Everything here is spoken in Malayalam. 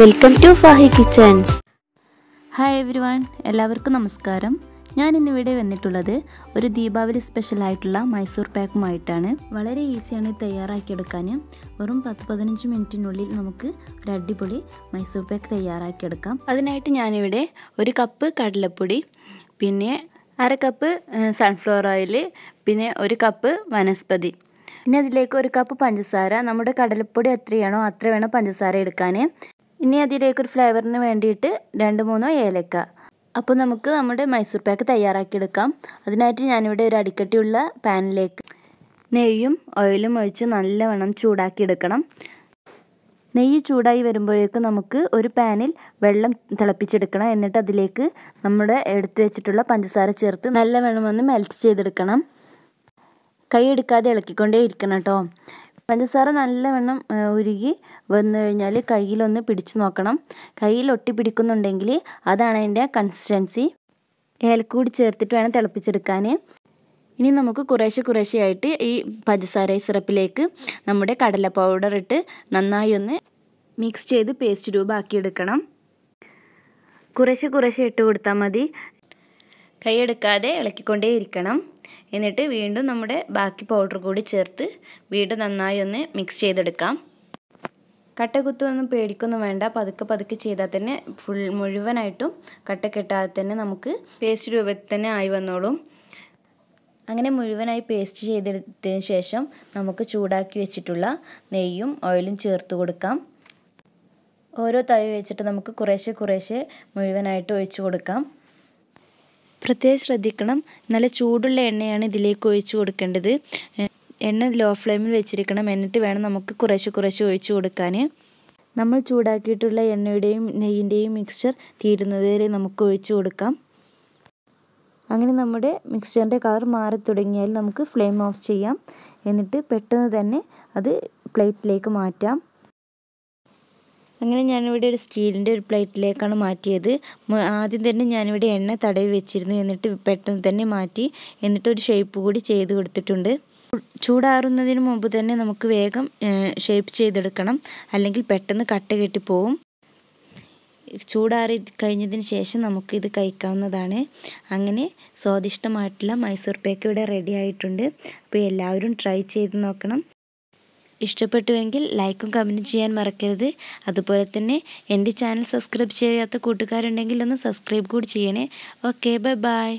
welcome to Fahi kitchens hi everyone എല്ലാവർക്കും നമസ്കാരം ഞാൻ ഇന്നിവിടെ വന്നിട്ടുള്ളത് ഒരു ദീപാവലി സ്പെഷ്യൽ ആയിട്ടുള്ള മൈസൂർ പാക്കുമായിട്ടാണ് വളരെ ഈസിയാണ് തയ്യാറാക്കിയെടുക്കാൻ വെറും പത്ത് പതിനഞ്ച് മിനിറ്റിനുള്ളിൽ നമുക്ക് ഒരു അടിപൊളി മൈസൂർ പാക്ക് തയ്യാറാക്കിയെടുക്കാം അതിനായിട്ട് ഞാനിവിടെ ഒരു കപ്പ് കടലപ്പൊടി പിന്നെ അര കപ്പ് സൺഫ്ലവർ ഓയിൽ പിന്നെ ഒരു കപ്പ് വനസ്പതി പിന്നെ അതിലേക്ക് ഒരു കപ്പ് പഞ്ചസാര നമ്മുടെ കടലപ്പൊടി എത്രയാണോ അത്ര വേണം പഞ്ചസാര എടുക്കാൻ ഇനി അതിലേക്ക് ഒരു ഫ്ലേവറിന് വേണ്ടിയിട്ട് രണ്ട് മൂന്നോ ഏലക്ക അപ്പോൾ നമുക്ക് നമ്മുടെ മൈസൂർ പാക്ക് തയ്യാറാക്കിയെടുക്കാം അതിനായിട്ട് ഞാനിവിടെ ഒരു അടിക്കട്ടിയുള്ള പാനിലേക്ക് നെയ്യും ഓയിലും ഒഴിച്ച് നല്ലവണ്ണം ചൂടാക്കിയെടുക്കണം നെയ്യ് ചൂടായി വരുമ്പോഴേക്കും നമുക്ക് ഒരു പാനിൽ വെള്ളം തിളപ്പിച്ചെടുക്കണം എന്നിട്ട് അതിലേക്ക് നമ്മുടെ എടുത്തു വെച്ചിട്ടുള്ള പഞ്ചസാര ചേർത്ത് നല്ലവണ്ണം ഒന്ന് മെൽറ്റ് ചെയ്തെടുക്കണം കൈ എടുക്കാതെ ഇളക്കിക്കൊണ്ടേ ഇരിക്കണം കേട്ടോ പഞ്ചസാര നല്ലവണ്ണം ഉരുകി വന്നു കഴിഞ്ഞാൽ കയ്യിലൊന്ന് പിടിച്ചു നോക്കണം കയ്യിൽ ഒട്ടി പിടിക്കുന്നുണ്ടെങ്കിൽ അതാണ് അതിൻ്റെ കൺസിസ്റ്റൻസി ഏലക്കൂടി ചേർത്തിട്ട് വേണം തിളപ്പിച്ചെടുക്കാൻ ഇനി നമുക്ക് കുറേശ്ശെ കുറേശ്ശെയായിട്ട് ഈ പഞ്ചസാര സിറപ്പിലേക്ക് നമ്മുടെ കടല പൗഡർ ഇട്ട് നന്നായി ഒന്ന് മിക്സ് ചെയ്ത് പേസ്റ്റ് രൂപമാക്കിയെടുക്കണം കുറേശ്ശെ കുറേശ്ശെ ഇട്ട് കൊടുത്താൽ മതി കൈയെടുക്കാതെ ഇരിക്കണം എന്നിട്ട് വീണ്ടും നമ്മുടെ ബാക്കി പൗഡർ കൂടി ചേർത്ത് വീണ്ടും നന്നായി ഒന്ന് മിക്സ് ചെയ്തെടുക്കാം കട്ട കുത്തൊന്നും പേടിക്കൊന്നും വേണ്ട പതുക്കെ പതുക്കെ ചെയ്താൽ തന്നെ ഫുൾ മുഴുവനായിട്ടും കട്ട കെട്ടാതെ തന്നെ നമുക്ക് പേസ്റ്റ് രൂപത്തിൽ തന്നെ ആയി വന്നോളും അങ്ങനെ മുഴുവനായി പേസ്റ്റ് ചെയ്തെടുത്തതിന് ശേഷം നമുക്ക് ചൂടാക്കി വെച്ചിട്ടുള്ള നെയ്യും ഓയിലും ചേർത്ത് കൊടുക്കാം ഓരോ തവി വെച്ചിട്ട് നമുക്ക് കുറേശ്ശെ കുറേശ്ശെ മുഴുവനായിട്ട് ഒഴിച്ചു കൊടുക്കാം പ്രത്യേകം ശ്രദ്ധിക്കണം നല്ല ചൂടുള്ള എണ്ണയാണ് ഇതിലേക്ക് ഒഴിച്ചു കൊടുക്കേണ്ടത് എണ്ണ ലോ ഫ്ലെയിമിൽ വെച്ചിരിക്കണം എന്നിട്ട് വേണം നമുക്ക് കുറേശ്ശെ കുറേശ്ശെ ഒഴിച്ചു കൊടുക്കാൻ നമ്മൾ ചൂടാക്കിയിട്ടുള്ള എണ്ണയുടെയും നെയ്യിൻ്റെയും മിക്സ്ചർ തീരുന്നതുവരെ നമുക്ക് ഒഴിച്ചു കൊടുക്കാം അങ്ങനെ നമ്മുടെ മിക്സ്ചറിൻ്റെ കളർ മാറി തുടങ്ങിയാൽ നമുക്ക് ഫ്ലെയിം ഓഫ് ചെയ്യാം എന്നിട്ട് പെട്ടെന്ന് തന്നെ അത് പ്ലേറ്റിലേക്ക് മാറ്റാം അങ്ങനെ ഞാനിവിടെ ഒരു സ്റ്റീലിൻ്റെ ഒരു പ്ലേറ്റിലേക്കാണ് മാറ്റിയത് ആദ്യം തന്നെ ഞാനിവിടെ എണ്ണ തടവി വെച്ചിരുന്നു എന്നിട്ട് പെട്ടെന്ന് തന്നെ മാറ്റി എന്നിട്ട് ഒരു ഷേപ്പ് കൂടി ചെയ്ത് കൊടുത്തിട്ടുണ്ട് ചൂടാറുന്നതിന് മുമ്പ് തന്നെ നമുക്ക് വേഗം ഷേപ്പ് ചെയ്തെടുക്കണം അല്ലെങ്കിൽ പെട്ടെന്ന് കട്ട കെട്ടിപ്പോവും ചൂടാറി കഴിഞ്ഞതിന് ശേഷം നമുക്ക് ഇത് കഴിക്കാവുന്നതാണ് അങ്ങനെ സ്വാദിഷ്ടമായിട്ടുള്ള മൈസൂർ പേക്ക് ഇവിടെ റെഡി ആയിട്ടുണ്ട് അപ്പോൾ എല്ലാവരും ട്രൈ ചെയ്ത് നോക്കണം ഇഷ്ടപ്പെട്ടുവെങ്കിൽ ലൈക്കും കമൻറ്റും ചെയ്യാൻ മറക്കരുത് അതുപോലെ തന്നെ എൻ്റെ ചാനൽ സബ്സ്ക്രൈബ് ചെയ്യാത്ത കൂട്ടുകാരുണ്ടെങ്കിൽ ഒന്ന് സബ്സ്ക്രൈബ് കൂടി ചെയ്യണേ ഓക്കെ ബൈ ബൈ